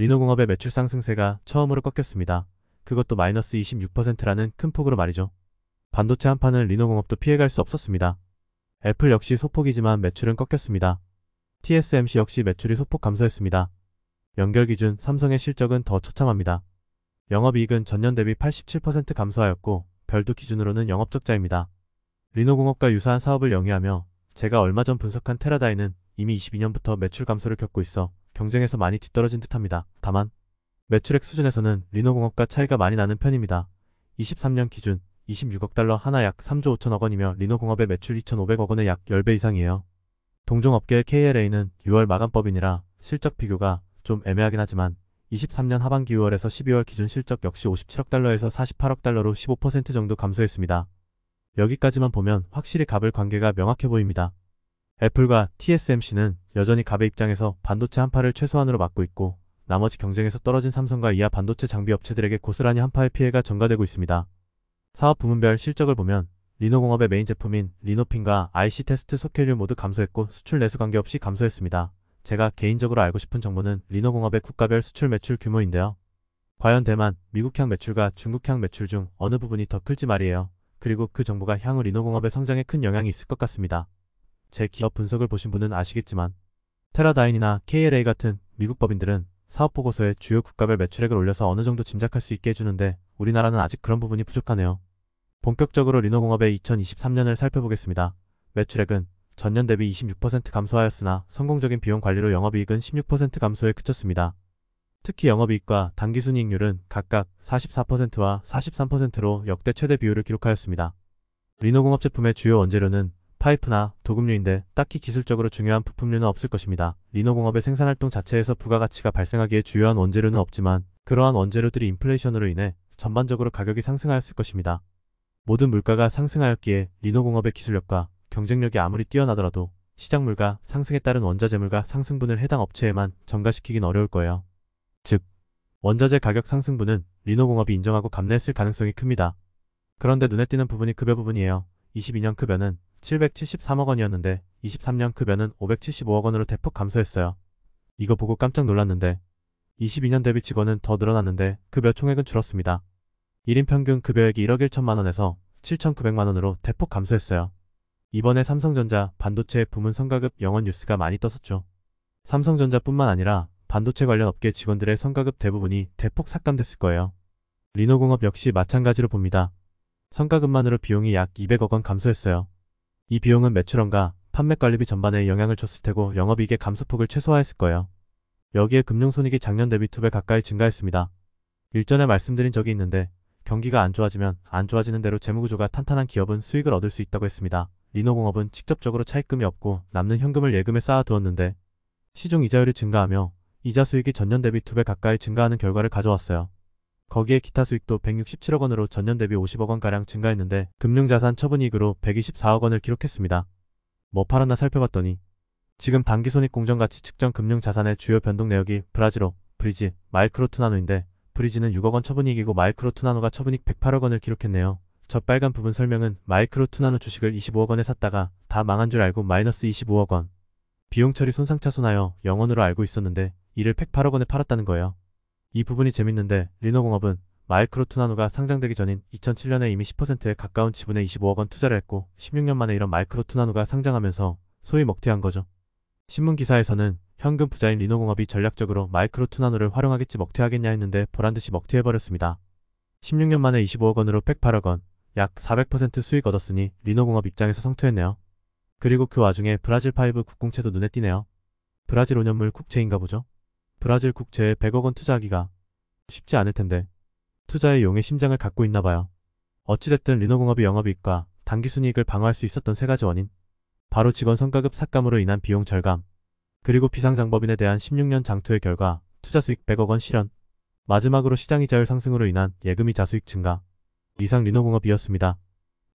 리노공업의 매출 상승세가 처음으로 꺾였습니다. 그것도 마이너스 26%라는 큰 폭으로 말이죠. 반도체 한파는 리노공업도 피해갈 수 없었습니다. 애플 역시 소폭이지만 매출은 꺾였습니다. TSMC 역시 매출이 소폭 감소했습니다. 연결 기준 삼성의 실적은 더 처참합니다. 영업이익은 전년 대비 87% 감소하였고 별도 기준으로는 영업적자입니다. 리노공업과 유사한 사업을 영위하며 제가 얼마 전 분석한 테라다이는 이미 22년부터 매출 감소를 겪고 있어 경쟁에서 많이 뒤떨어진 듯합니다. 다만 매출액 수준에서는 리노공업과 차이가 많이 나는 편입니다. 23년 기준 26억 달러 하나 약 3조 5천억 원이며 리노공업의 매출 2,500억 원의 약 10배 이상이에요. 동종업계의 KLA는 6월 마감법인이라 실적 비교가 좀 애매하긴 하지만 23년 하반기 6월에서 12월 기준 실적 역시 57억 달러에서 48억 달러로 15% 정도 감소했습니다. 여기까지만 보면 확실히 갑을 관계가 명확해 보입니다. 애플과 TSMC는 여전히 갑의 입장에서 반도체 한파를 최소한으로 막고 있고 나머지 경쟁에서 떨어진 삼성과 이하 반도체 장비 업체들에게 고스란히 한파의 피해가 전가되고 있습니다. 사업 부문별 실적을 보면 리노공업의 메인 제품인 리노핀과 IC 테스트 소켓류 모두 감소했고 수출 내수 관계없이 감소했습니다. 제가 개인적으로 알고 싶은 정보는 리노공업의 국가별 수출 매출 규모인데요. 과연 대만, 미국향 매출과 중국향 매출 중 어느 부분이 더 클지 말이에요. 그리고 그 정보가 향후 리노공업의 성장에 큰 영향이 있을 것 같습니다. 제 기업 분석을 보신 분은 아시겠지만 테라다인이나 KLA 같은 미국 법인들은 사업 보고서에 주요 국가별 매출액을 올려서 어느 정도 짐작할 수 있게 해주는데 우리나라는 아직 그런 부분이 부족하네요. 본격적으로 리노공업의 2023년을 살펴보겠습니다. 매출액은 전년 대비 26% 감소하였으나 성공적인 비용 관리로 영업이익은 16% 감소에 그쳤습니다. 특히 영업이익과 단기순이익률은 각각 44%와 43%로 역대 최대 비율을 기록하였습니다. 리노공업 제품의 주요 원재료는 파이프나 도금류인데 딱히 기술적으로 중요한 부품류는 없을 것입니다. 리노공업의 생산활동 자체에서 부가가치가 발생하기에 주요한 원재료는 없지만 그러한 원재료들이 인플레이션으로 인해 전반적으로 가격이 상승하였을 것입니다. 모든 물가가 상승하였기에 리노공업의 기술력과 경쟁력이 아무리 뛰어나더라도 시장물가, 상승에 따른 원자재물가 상승분을 해당 업체에만 전가시키긴 어려울 거예요. 즉, 원자재 가격 상승분은 리노공업이 인정하고 감내했을 가능성이 큽니다. 그런데 눈에 띄는 부분이 급여 부분이에요. 22년 급여는 773억 원이었는데 23년 급여는 575억 원으로 대폭 감소했어요. 이거 보고 깜짝 놀랐는데 22년 대비 직원은 더 늘어났는데 급여 총액은 줄었습니다. 1인 평균 급여액이 1억 1천만 원에서 7,900만 원으로 대폭 감소했어요. 이번에 삼성전자 반도체 부문 성과급 영원 뉴스가 많이 떴었죠. 삼성전자뿐만 아니라 반도체 관련 업계 직원들의 성과급 대부분이 대폭 삭감됐을 거예요. 리노공업 역시 마찬가지로 봅니다. 성과급만으로 비용이 약 200억 원 감소했어요. 이 비용은 매출원가, 판매관리비 전반에 영향을 줬을 테고 영업이익의 감소폭을 최소화했을 거예요. 여기에 금융손익이 작년 대비 2배 가까이 증가했습니다. 일전에 말씀드린 적이 있는데 경기가 안 좋아지면 안 좋아지는 대로 재무구조가 탄탄한 기업은 수익을 얻을 수 있다고 했습니다. 리노공업은 직접적으로 차입금이 없고 남는 현금을 예금에 쌓아두었는데 시중 이자율이 증가하며 이자 수익이 전년 대비 2배 가까이 증가하는 결과를 가져왔어요. 거기에 기타 수익도 167억 원으로 전년 대비 50억 원가량 증가했는데 금융자산 처분이익으로 124억 원을 기록했습니다. 뭐 팔았나 살펴봤더니 지금 단기손익공정가치 측정 금융자산의 주요 변동 내역이 브라지로 브리지, 마이크로트나노인데 브리지는 6억 원 처분이익이고 마이크로트나노가 처분이익 108억 원을 기록했네요. 저 빨간 부분 설명은 마이크로트나노 주식을 25억 원에 샀다가 다 망한 줄 알고 마이너스 25억 원 비용 처리 손상차손하여 0원으로 알고 있었는데 이를 108억 원에 팔았다는 거예요. 이 부분이 재밌는데 리노공업은 마이크로투나노가 상장되기 전인 2007년에 이미 10%에 가까운 지분의 25억 원 투자를 했고 16년 만에 이런 마이크로투나노가 상장하면서 소위 먹튀한 거죠. 신문 기사에서는 현금 부자인 리노공업이 전략적으로 마이크로투나노를 활용하겠지 먹튀하겠냐 했는데 보란듯이 먹튀해버렸습니다. 16년 만에 25억 원으로 108억 원, 약 400% 수익 얻었으니 리노공업 입장에서 성투했네요. 그리고 그 와중에 브라질 5 국공채도 눈에 띄네요. 브라질 5년물 국채인가 보죠? 브라질 국채에 100억 원 투자하기가 쉽지 않을 텐데 투자의 용의 심장을 갖고 있나 봐요. 어찌됐든 리노공업이 영업이익과 단기순이익을 방어할 수 있었던 세 가지 원인 바로 직원 성과급 삭감으로 인한 비용 절감 그리고 비상장법인에 대한 16년 장투의 결과 투자 수익 100억 원 실현 마지막으로 시장 이자율 상승으로 인한 예금이자 수익 증가 이상 리노공업이었습니다.